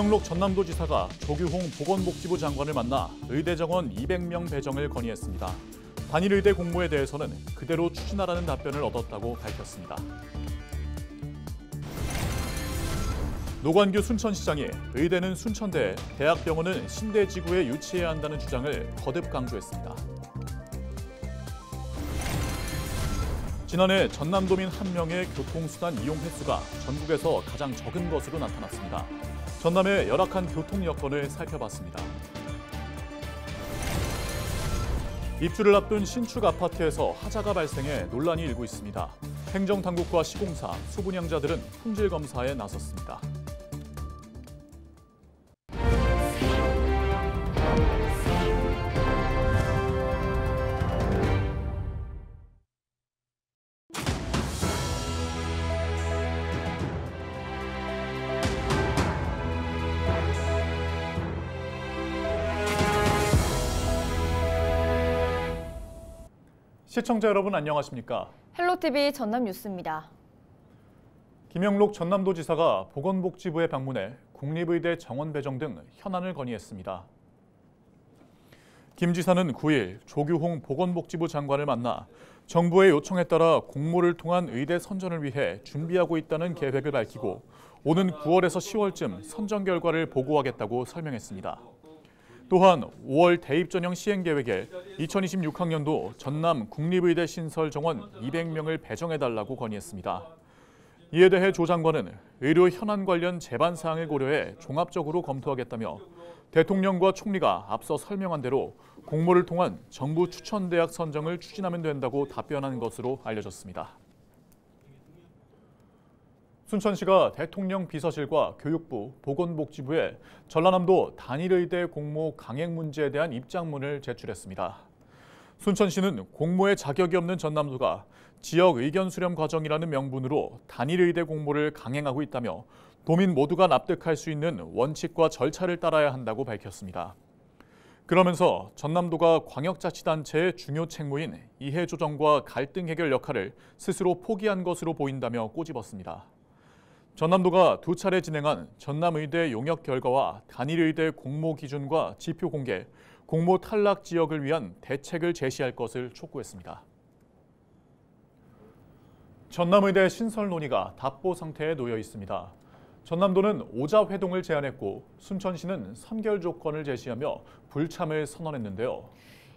김영록 전남도지사가 조규홍 보건복지부 장관을 만나 의대 정원 200명 배정을 건의했습니다. 단일 의대 공모에 대해서는 그대로 추진하라는 답변을 얻었다고 밝혔습니다. 노관규 순천시장이 의대는 순천대, 대학병원은 신대지구에 유치해야 한다는 주장을 거듭 강조했습니다. 지난해 전남도민 한 명의 교통수단 이용 횟수가 전국에서 가장 적은 것으로 나타났습니다. 전남의 열악한 교통 여건을 살펴봤습니다. 입주를 앞둔 신축 아파트에서 하자가 발생해 논란이 일고 있습니다. 행정당국과 시공사, 수분양자들은 품질 검사에 나섰습니다. 시청자 여러분 안녕하십니까? 헬로TV 전남 뉴스입니다. 김영록 전남도지사가 보건복지부에 방문해 국립의대 정원 배정 등 현안을 건의했습니다. 김 지사는 9일 조규홍 보건복지부 장관을 만나 정부의 요청에 따라 공모를 통한 의대 선전을 위해 준비하고 있다는 계획을 밝히고 오는 9월에서 10월쯤 선전 결과를 보고하겠다고 설명했습니다. 또한 5월 대입 전형 시행 계획에 2026학년도 전남 국립의대 신설 정원 200명을 배정해달라고 건의했습니다. 이에 대해 조 장관은 의료 현안 관련 제반 사항을 고려해 종합적으로 검토하겠다며 대통령과 총리가 앞서 설명한 대로 공모를 통한 정부 추천 대학 선정을 추진하면 된다고 답변한 것으로 알려졌습니다. 순천시가 대통령 비서실과 교육부, 보건복지부에 전라남도 단일의대 공모 강행 문제에 대한 입장문을 제출했습니다. 순천시는 공모의 자격이 없는 전남도가 지역 의견 수렴 과정이라는 명분으로 단일의대 공모를 강행하고 있다며 도민 모두가 납득할 수 있는 원칙과 절차를 따라야 한다고 밝혔습니다. 그러면서 전남도가 광역자치단체의 중요 책무인 이해조정과 갈등 해결 역할을 스스로 포기한 것으로 보인다며 꼬집었습니다. 전남도가 두 차례 진행한 전남의대 용역 결과와 단일의대 공모 기준과 지표 공개, 공모 탈락 지역을 위한 대책을 제시할 것을 촉구했습니다. 전남의대 신설 논의가 답보 상태에 놓여 있습니다. 전남도는 오자 회동을 제안했고 순천시는 선결 조건을 제시하며 불참을 선언했는데요.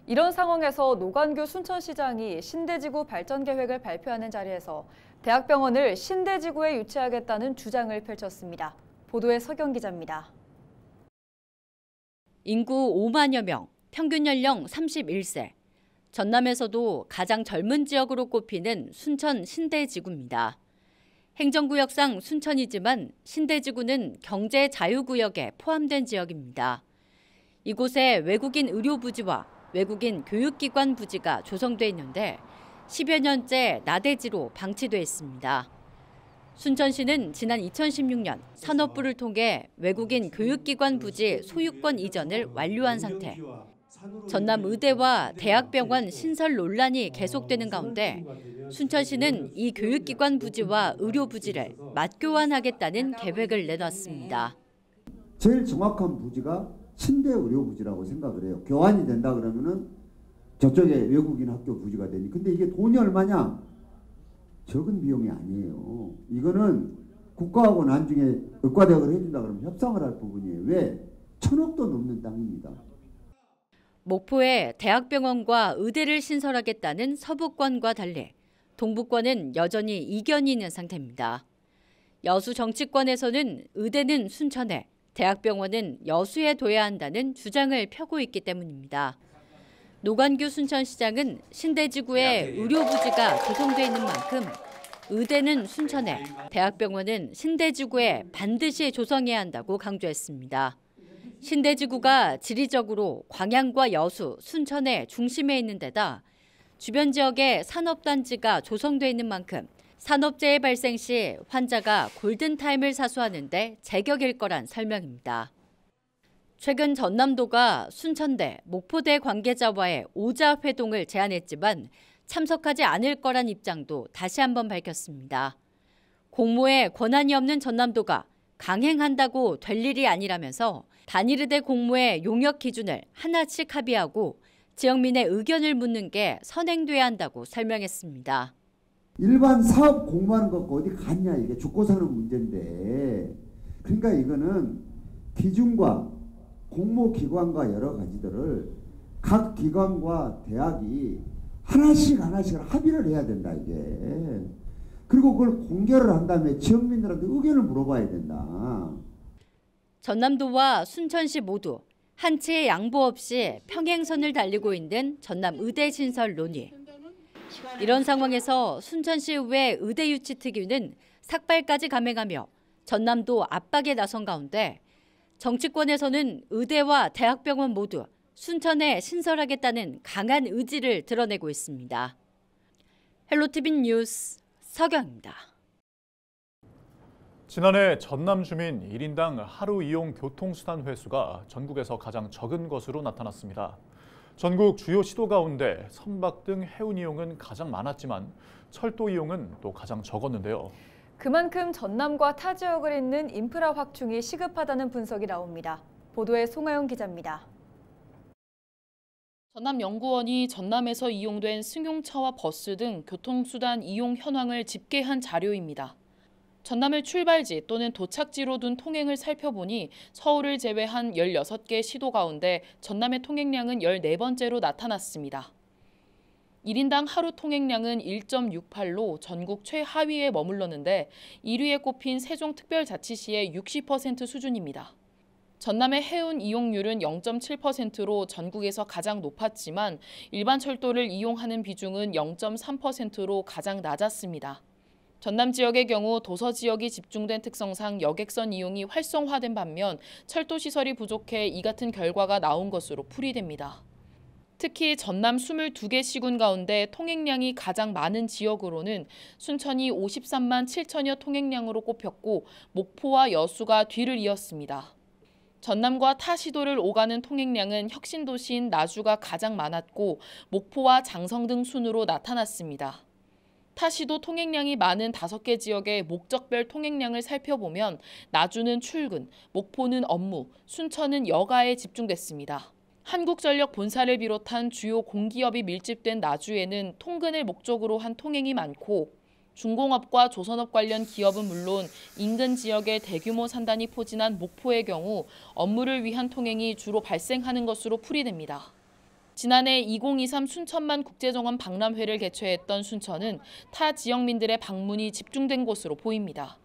이런 상황에서 노관규 순천시장이 신대지구 발전 계획을 발표하는 자리에서 대학병원을 신대지구에 유치하겠다는 주장을 펼쳤습니다. 보도에 서경 기자입니다. 인구 5만여 명, 평균 연령 31세. 전남에서도 가장 젊은 지역으로 꼽히는 순천 신대지구입니다. 행정구역상 순천이지만 신대지구는 경제 자유구역에 포함된 지역입니다. 이곳에 외국인 의료부지와 외국인 교육기관 부지가 조성돼 있는데 10여 년째 나대지로 방치돼 있습니다. 순천시는 지난 2016년 산업부를 통해 외국인 교육기관 부지 소유권 이전을 완료한 상태. 전남 의대와 대학병원 신설 논란이 계속되는 가운데 순천시는 이 교육기관 부지와 의료 부지를 맞교환하겠다는 계획을 내놨습니다. 제일 정확한 부지가 침대 의료 부지라고 생각을 해요. 교환이 된다 그러면은 저쪽에 외국인 학교 부지가 되니. 근데 이게 돈이 얼마냐? 적은 비용이 아니에요. 이거는 국가하고 나중에 의과대학을 해준다 그러면 협상을 할 부분이에요. 왜? 천억도 넘는 땅입니다. 목포에 대학병원과 의대를 신설하겠다는 서부권과 달리 동부권은 여전히 이견이 있는 상태입니다. 여수 정치권에서는 의대는 순천에, 대학병원은 여수에 둬야 한다는 주장을 펴고 있기 때문입니다. 노관규 순천시장은 신대지구에 네, 예. 의료부지가 조성돼 있는 만큼 의대는 순천에, 대학병원은 신대지구에 반드시 조성해야 한다고 강조했습니다. 신대지구가 지리적으로 광양과 여수, 순천의 중심에 있는 데다 주변 지역에 산업단지가 조성돼 있는 만큼 산업재해 발생 시 환자가 골든타임을 사수하는데 제격일 거란 설명입니다. 최근 전남도가 순천대, 목포대 관계자와의 오자 회동을 제안했지만 참석하지 않을 거란 입장도 다시 한번 밝혔습니다. 공모에 권한이 없는 전남도가 강행한다고 될 일이 아니라면서 단일의대 공모의 용역 기준을 하나씩 합의하고 지역민의 의견을 묻는 게 선행돼야 한다고 설명했습니다. 일반 사업 공부하는 것과 어디 갔냐 이게 죽고 사는 문제인데 그러니까 이거는 기준과 공모기관과 여러 가지들을 각 기관과 대학이 하나씩 하나씩 합의를 해야 된다 이게 그리고 그걸 공개를 한 다음에 지역민들한테 의견을 물어봐야 된다. 전남도와 순천시 모두 한치의 양보 없이 평행선을 달리고 있는 전남 의대 신설 논의. 이런 상황에서 순천시 의회 의대 유치 특위는 삭발까지 감행하며 전남도 압박에 나선 가운데 정치권에서는 의대와 대학병원 모두 순천에 신설하겠다는 강한 의지를 드러내고 있습니다. 헬로티빈 뉴스 서경입니다. 지난해 전남 주민 1인당 하루 이용 교통수단 횟수가 전국에서 가장 적은 것으로 나타났습니다. 전국 주요 시도 가운데 선박 등 해운 이용은 가장 많았지만 철도 이용은 또 가장 적었는데요. 그만큼 전남과 타 지역을 잇는 인프라 확충이 시급하다는 분석이 나옵니다. 보도에 송하영 기자입니다. 전남연구원이 전남에서 이용된 승용차와 버스 등 교통수단 이용 현황을 집계한 자료입니다. 전남을 출발지 또는 도착지로 둔 통행을 살펴보니 서울을 제외한 16개 시도 가운데 전남의 통행량은 14번째로 나타났습니다. 1인당 하루 통행량은 1.68로 전국 최하위에 머물렀는데 1위에 꼽힌 세종특별자치시의 60% 수준입니다. 전남의 해운 이용률은 0.7%로 전국에서 가장 높았지만 일반 철도를 이용하는 비중은 0.3%로 가장 낮았습니다. 전남 지역의 경우 도서 지역이 집중된 특성상 여객선 이용이 활성화된 반면 철도 시설이 부족해 이 같은 결과가 나온 것으로 풀이됩니다. 특히 전남 22개 시군 가운데 통행량이 가장 많은 지역으로는 순천이 53만 7천여 통행량으로 꼽혔고 목포와 여수가 뒤를 이었습니다. 전남과 타 시도를 오가는 통행량은 혁신도시인 나주가 가장 많았고 목포와 장성 등 순으로 나타났습니다. 타 시도 통행량이 많은 다섯 개 지역의 목적별 통행량을 살펴보면 나주는 출근, 목포는 업무, 순천은 여가에 집중됐습니다. 한국전력 본사를 비롯한 주요 공기업이 밀집된 나주에는 통근을 목적으로 한 통행이 많고 중공업과 조선업 관련 기업은 물론 인근 지역의 대규모 산단이 포진한 목포의 경우 업무를 위한 통행이 주로 발생하는 것으로 풀이됩니다. 지난해 2023 순천만 국제정원 박람회를 개최했던 순천은 타 지역민들의 방문이 집중된 곳으로 보입니다.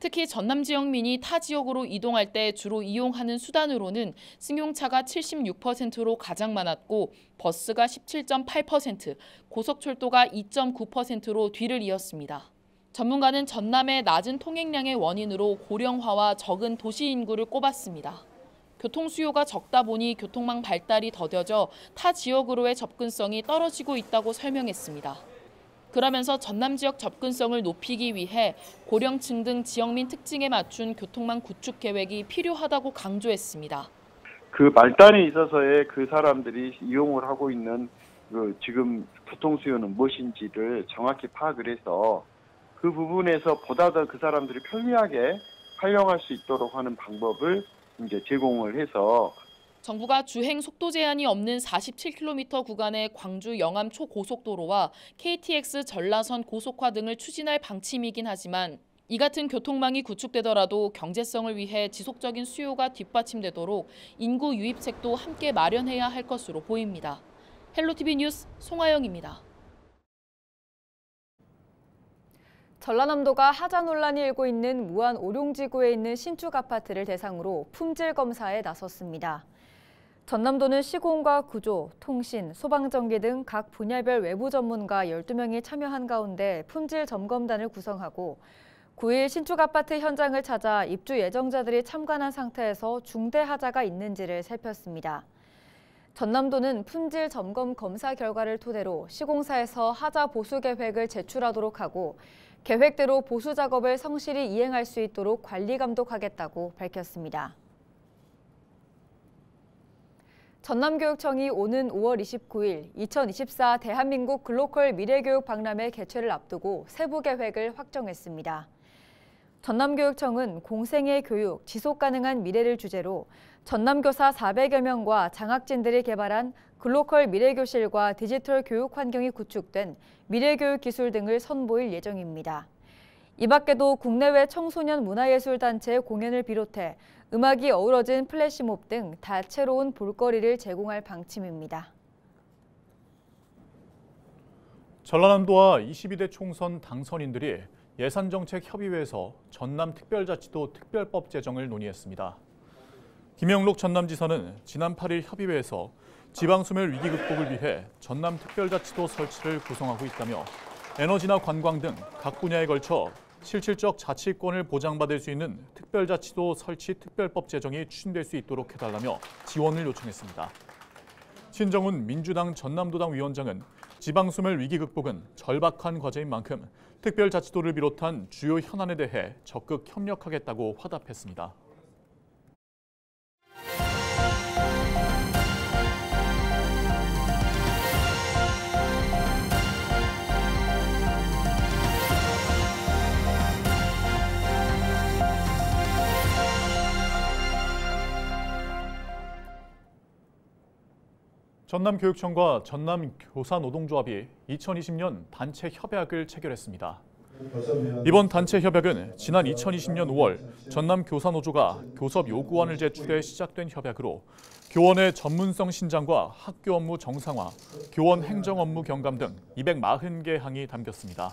특히 전남 지역민이 타 지역으로 이동할 때 주로 이용하는 수단으로는 승용차가 76%로 가장 많았고 버스가 17.8%, 고속철도가 2.9%로 뒤를 이었습니다. 전문가는 전남의 낮은 통행량의 원인으로 고령화와 적은 도시 인구를 꼽았습니다. 교통 수요가 적다 보니 교통망 발달이 더뎌져 타 지역으로의 접근성이 떨어지고 있다고 설명했습니다. 그러면서 전남 지역 접근성을 높이기 위해 고령층 등 지역민 특징에 맞춘 교통망 구축 계획이 필요하다고 강조했습니다. 그발단에 있어서의 그 사람들이 이용을 하고 있는 그 지금 교통 수요는 무엇인지를 정확히 파악을 해서 그 부분에서 보다 더 그 사람들이 편리하게 활용할 수 있도록 하는 방법을 이제 제공을 해서 정부가 주행 속도 제한이 없는 47km 구간의 광주 영암 초고속도로와 KTX 전라선 고속화 등을 추진할 방침이긴 하지만 이 같은 교통망이 구축되더라도 경제성을 위해 지속적인 수요가 뒷받침되도록 인구 유입책도 함께 마련해야 할 것으로 보입니다. 헬로티비 뉴스 송하영입니다. 전라남도가 하자 논란이 일고 있는 무안 오룡지구에 있는 신축 아파트를 대상으로 품질 검사에 나섰습니다. 전남도는 시공과 구조, 통신, 소방전기 등 각 분야별 외부 전문가 12명이 참여한 가운데 품질 점검단을 구성하고 9일 신축 아파트 현장을 찾아 입주 예정자들이 참관한 상태에서 중대 하자가 있는지를 살폈습니다. 전남도는 품질 점검 검사 결과를 토대로 시공사에서 하자 보수 계획을 제출하도록 하고 계획대로 보수 작업을 성실히 이행할 수 있도록 관리 감독하겠다고 밝혔습니다. 전남교육청이 오는 5월 29일 2024 대한민국 글로컬 미래교육 박람회 개최를 앞두고 세부 계획을 확정했습니다. 전남교육청은 공생의 교육, 지속 가능한 미래를 주제로 전남교사 400여 명과 장학진들이 개발한 글로컬 미래교실과 디지털 교육 환경이 구축된 미래교육 기술 등을 선보일 예정입니다. 이 밖에도 국내외 청소년 문화예술단체 공연을 비롯해 음악이 어우러진 플래시몹 등 다채로운 볼거리를 제공할 방침입니다. 전라남도와 22대 총선 당선인들이 예산정책협의회에서 전남특별자치도 특별법 제정을 논의했습니다. 김영록 전남지사는 지난 8일 협의회에서 지방소멸 위기 극복을 위해 전남특별자치도 설치를 구성하고 있다며 에너지나 관광 등 각 분야에 걸쳐 실질적 자치권을 보장받을 수 있는 특별자치도 설치 특별법 제정이 추진될 수 있도록 해달라며 지원을 요청했습니다. 신정훈 민주당 전남도당 위원장은 지방수물 위기 극복은 절박한 과제인 만큼 특별자치도를 비롯한 주요 현안에 대해 적극 협력하겠다고 화답했습니다. 전남교육청과 전남교사노동조합이 2020년 단체 협약을 체결했습니다. 이번 단체 협약은 지난 2020년 5월 전남교사노조가 교섭 요구안을 제출해 시작된 협약으로 교원의 전문성 신장과 학교 업무 정상화, 교원 행정 업무 경감 등 240개 항이 담겼습니다.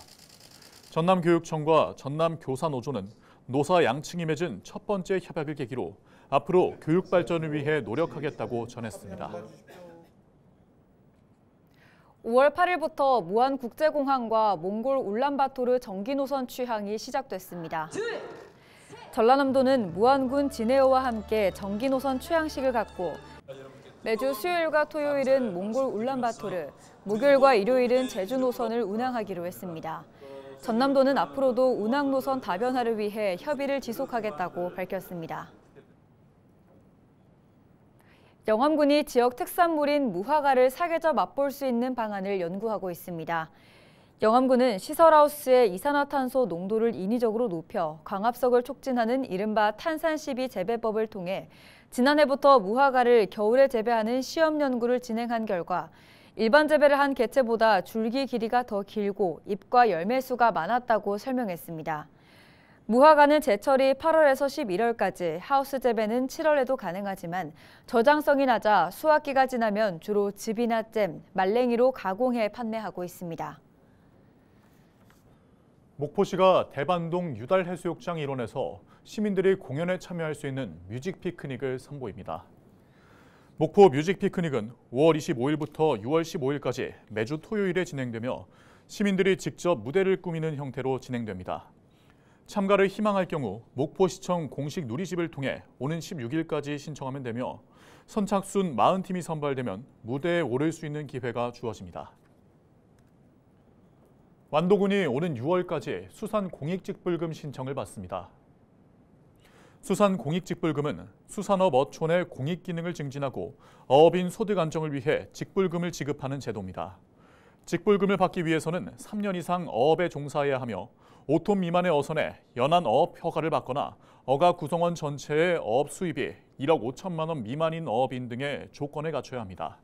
전남교육청과 전남교사노조는 노사 양층이 맺은 첫 번째 협약을 계기로 앞으로 교육 발전을 위해 노력하겠다고 전했습니다. 5월 8일부터 무안국제공항과 몽골 울란바토르 정기노선 취항이 시작됐습니다. 전라남도는 무안군 진해어와 함께 정기노선 취항식을 갖고 매주 수요일과 토요일은 몽골 울란바토르, 목요일과 일요일은 제주 노선을 운항하기로 했습니다. 전남도는 앞으로도 운항 노선 다변화를 위해 협의를 지속하겠다고 밝혔습니다. 영암군이 지역 특산물인 무화과를 사계절 맛볼 수 있는 방안을 연구하고 있습니다. 영암군은 시설하우스의 이산화탄소 농도를 인위적으로 높여 광합석을 촉진하는 이른바 탄산12 재배법을 통해 지난해부터 무화과를 겨울에 재배하는 시험 연구를 진행한 결과 일반 재배를 한 개체보다 줄기 길이가 더 길고 잎과 열매 수가 많았다고 설명했습니다. 무화과는 제철이 8월에서 11월까지, 하우스 재배는 7월에도 가능하지만 저장성이 낮아 수확기가 지나면 주로 즙이나 잼, 말랭이로 가공해 판매하고 있습니다. 목포시가 대반동 유달해수욕장 일원에서 시민들이 공연에 참여할 수 있는 뮤직 피크닉을 선보입니다. 목포 뮤직 피크닉은 5월 25일부터 6월 15일까지 매주 토요일에 진행되며 시민들이 직접 무대를 꾸미는 형태로 진행됩니다. 참가를 희망할 경우 목포시청 공식 누리집을 통해 오는 16일까지 신청하면 되며 선착순 40팀이 선발되면 무대에 오를 수 있는 기회가 주어집니다. 완도군이 오는 6월까지 수산공익직불금 신청을 받습니다. 수산공익직불금은 수산업 어촌의 공익기능을 증진하고 어업인 소득 안정을 위해 직불금을 지급하는 제도입니다. 직불금을 받기 위해서는 3년 이상 어업에 종사해야 하며 5톤 미만의 어선에 연한 어업 허가를 받거나 어가 구성원 전체의 어업 수입이 1억 5천만 원 미만인 어업인 등의 조건에 갖춰야 합니다.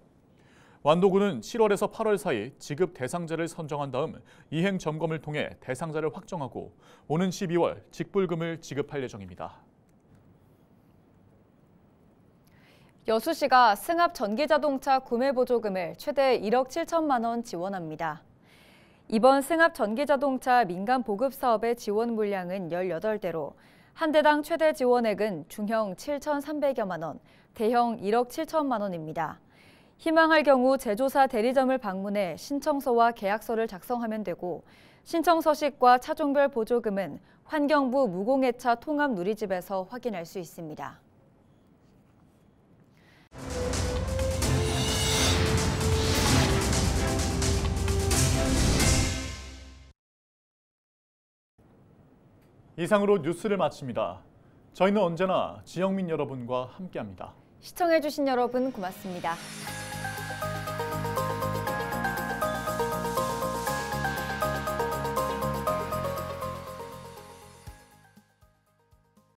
완도군은 7월에서 8월 사이 지급 대상자를 선정한 다음 이행 점검을 통해 대상자를 확정하고 오는 12월 직불금을 지급할 예정입니다. 여수시가 승합 전기자동차 구매 보조금을 최대 1억 7천만 원 지원합니다. 이번 승합 전기자동차 민간 보급 사업의 지원 물량은 18대로 한 대당 최대 지원액은 중형 7,300여만 원, 대형 1억 7천만 원입니다. 희망할 경우 제조사 대리점을 방문해 신청서와 계약서를 작성하면 되고 신청 서식과 차종별 보조금은 환경부 무공해차 통합 누리집에서 확인할 수 있습니다. 이상으로 뉴스를 마칩니다. 저희는 언제나 지영민 여러분과 함께합니다. 시청해주신 여러분 고맙습니다.